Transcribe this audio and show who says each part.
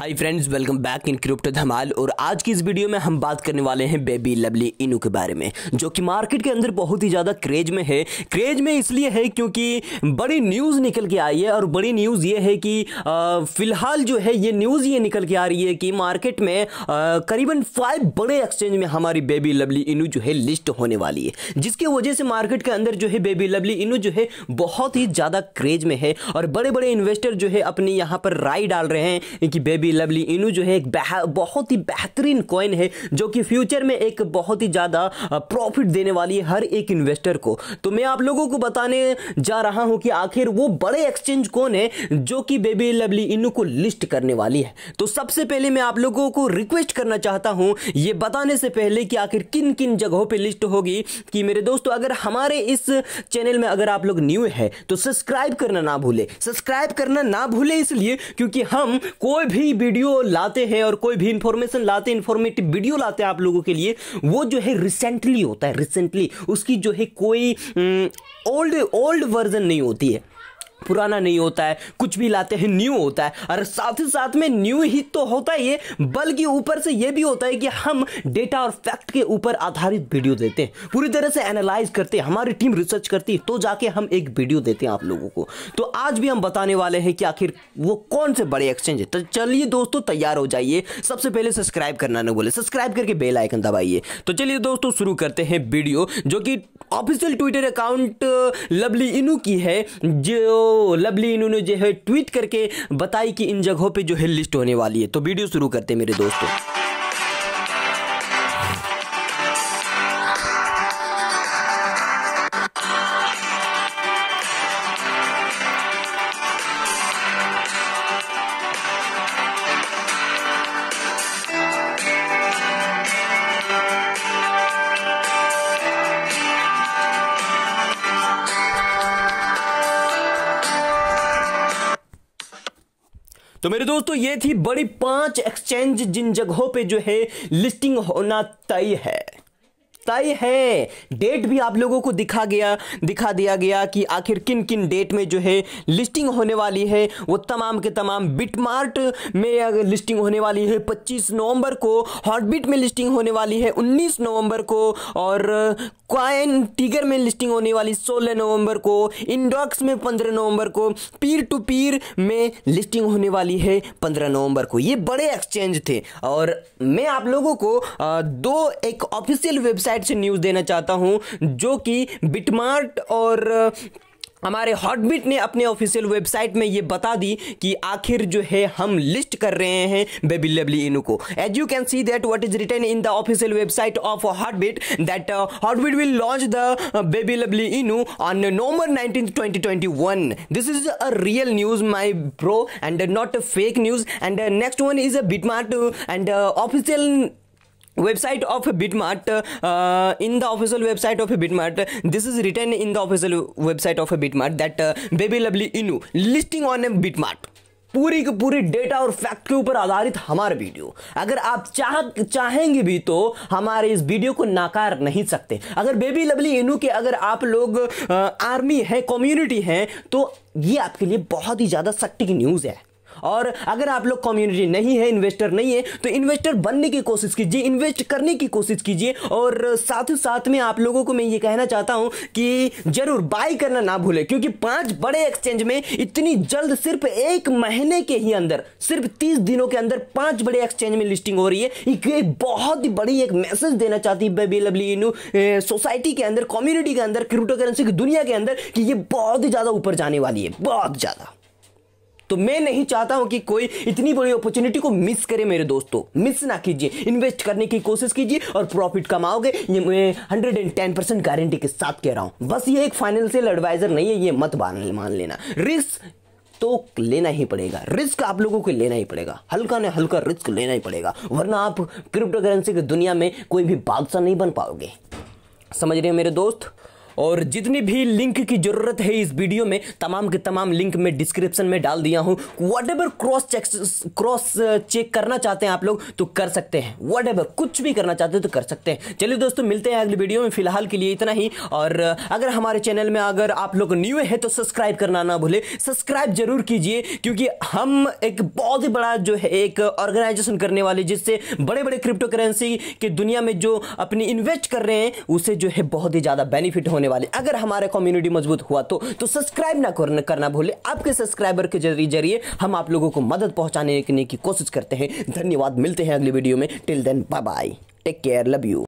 Speaker 1: hi friends welcome back in crypto धमाल और आज की इस वीडियो में हम बात करने वाले हैं बेबी लवली इनू के बारे में जो कि मार्केट के अंदर बहुत ही ज़्यादा क्रेज में है क्रेज में इसलिए है क्योंकि बड़ी न्यूज़ निकल के आई है और बड़ी न्यूज़ ये है कि फ़िलहाल जो है ये न्यूज़ ये निकल के आ रही है कि मार्केट में करीबन फाइव बड़े एक्सचेंज में हमारी बेबी लवली इनू जो है लिस्ट होने वाली है जिसकी वजह से मार्केट के अंदर जो है बेबी लवली इनू जो है बहुत ही ज़्यादा क्रेज में है और बड़े बड़े इन्वेस्टर जो है अपनी यहाँ पर राय डाल रहे हैं कि बेबी लवली लवली इनू जो है एक बहुत ही बेहतरीन कॉइन है जो कि फ्यूचर में एक बहुत ही ज़्यादा प्रॉफिट देने वाली है हर एक इन्वेस्टर को तो मैं आप लोगों को बताने जा रहा हूँ कि आखिर वो बड़े एक्सचेंज कौन है जो कि बेबी लवली इनू को लिस्ट करने वाली है तो सबसे पहले मैं आप लोगों को रिक्वेस्ट करना चाहता हूँ ये बताने से पहले कि आखिर किन किन जगहों पर लिस्ट होगी कि मेरे दोस्तों अगर हमारे इस चैनल में अगर आप लोग न्यू है तो सब्सक्राइब करना ना भूले सब्सक्राइब करना ना भूले इसलिए क्योंकि हम कोई भी वीडियो लाते हैं और कोई भी इंफॉर्मेशन लाते इंफॉर्मेटिव वीडियो लाते हैं आप लोगों के लिए वो जो है रिसेंटली होता है रिसेंटली उसकी जो है कोई ओल्ड ओल्ड वर्जन नहीं होती है पुराना नहीं होता है कुछ भी लाते हैं न्यू होता है और साथ ही साथ में न्यू ही तो होता ही है बल्कि ऊपर से ये भी होता है कि हम डेटा और फैक्ट के ऊपर आधारित वीडियो देते हैं पूरी तरह से एनालाइज करते हैं हमारी टीम रिसर्च करती है तो जाके हम एक वीडियो देते हैं आप लोगों को तो आज भी हम बताने वाले हैं कि आखिर वो कौन से बड़े एक्सचेंज है तो चलिए दोस्तों तैयार हो जाइए सबसे पहले सब्सक्राइब करना ना बोले सब्सक्राइब करके बेलाइकन दबाइए तो चलिए दोस्तों शुरू करते हैं वीडियो जो कि ऑफिशियल ट्विटर अकाउंट लवली इनू की है जो लवली इनू ने जो है ट्वीट करके बताई कि इन जगहों पे जो है लिस्ट होने वाली है तो वीडियो शुरू करते हैं मेरे दोस्तों तो मेरे दोस्तों ये थी बड़ी पांच एक्सचेंज जिन जगहों पे जो है लिस्टिंग होना तय है तय है डेट भी आप लोगों को दिखा गया दिखा दिया गया कि आखिर किन किन डेट में जो है लिस्टिंग होने वाली है वो तमाम के तमाम बिटमार्ट में लिस्टिंग होने वाली है 25 नवंबर को हॉटबिट में लिस्टिंग होने वाली है 19 नवंबर को और क्वाइन टीगर में लिस्टिंग होने वाली 16 नवंबर को इंडॉक्स में 15 नवंबर को पीर टू पीर में लिस्टिंग होने वाली है 15 नवंबर को ये बड़े एक्सचेंज थे और मैं आप लोगों को दो एक ऑफिशियल वेबसाइट हेडलाइट से न्यूज़ देना चाहता हूँ जो कि बिटमार्ट और हमारे हॉटबिट ने अपने ऑफिशियल वेबसाइट में ये बता दी कि आखिर जो है हम लिस्ट कर रहे हैं बेबी लवली इनू को as you can see that what is written in the official website of Hotbit that Hotbit will launch the Baby Lovely Inu on November nineteen twenty this is a real news my bro and not a fake news and next one is a BitMart and official website of BitMart in the official website of BitMart this is written in the official website of bit mart that Baby Lovely Inu listing on a BitMart पूरी की पूरी data और fact के ऊपर आधारित हमारा video अगर आप चाह चाहेंगे भी तो हमारे इस वीडियो को नाकार नहीं सकते अगर बेबी लवली इनू के अगर आप लोग आ, uh, आर्मी हैं कम्युनिटी हैं तो ये आपके लिए बहुत ही ज़्यादा की न्यूज़ है और अगर आप लोग कम्युनिटी नहीं है इन्वेस्टर नहीं है तो इन्वेस्टर बनने की कोशिश कीजिए इन्वेस्ट करने की कोशिश कीजिए और साथ ही साथ में आप लोगों को मैं ये कहना चाहता हूँ कि जरूर बाई करना ना भूलें क्योंकि पांच बड़े एक्सचेंज में इतनी जल्द सिर्फ एक महीने के ही अंदर सिर्फ तीस दिनों के अंदर पांच बड़े एक्सचेंज में लिस्टिंग हो रही है एक बहुत ही बड़ी एक मैसेज देना चाहती है बेबीलब्ल्यू सोसाइटी के अंदर कम्युनिटी के अंदर क्रिप्टो करेंसी की दुनिया के अंदर कि ये बहुत ही ज़्यादा ऊपर जाने वाली है बहुत ज़्यादा तो मैं नहीं चाहता हूं कि कोई इतनी बड़ी अपॉर्चुनिटी को मिस करे मेरे दोस्तों मिस ना कीजिए इन्वेस्ट करने की कोशिश कीजिए और प्रॉफिट कमाओगे ये मैं hundred and ten percent guarantee के साथ कह रहा हूं बस ये एक फाइनेंशियल एडवाइजर नहीं है ये मत मान लेना रिस्क तो लेना ही पड़ेगा रिस्क आप लोगों को लेना ही पड़ेगा हल्का ने हल्का रिस्क लेना ही पड़ेगा वरना आप क्रिप्टो करेंसी की दुनिया में कोई भी बादशाह नहीं बन पाओगे समझ रहे हैं मेरे दोस्त और जितनी भी लिंक की ज़रूरत है इस वीडियो में तमाम के तमाम लिंक में डिस्क्रिप्शन में डाल दिया हूँ whatever cross check cross check करना चाहते हैं आप लोग तो कर सकते हैं वट एवर कुछ भी करना चाहते हैं तो कर सकते हैं चलिए दोस्तों मिलते हैं अगली वीडियो में फिलहाल के लिए इतना ही और uh, अगर हमारे चैनल में अगर आप लोग न्यू है तो सब्सक्राइब करना ना भूले सब्सक्राइब जरूर कीजिए क्योंकि हम एक बहुत ही बड़ा जो है एक ऑर्गेनाइजेशन करने वाले जिससे बड़े बड़े क्रिप्टो करेंसी के दुनिया में जो अपनी इन्वेस्ट कर रहे हैं उसे जो है बहुत ही ज़्यादा बेनिफिट होने होने वाले अगर हमारा कम्युनिटी मजबूत हुआ तो तो सब्सक्राइब ना करना, करना भूले आपके सब्सक्राइबर के जरिए हम आप लोगों को मदद पहुंचाने की कोशिश करते हैं धन्यवाद मिलते हैं अगली वीडियो में till then bye bye take care love you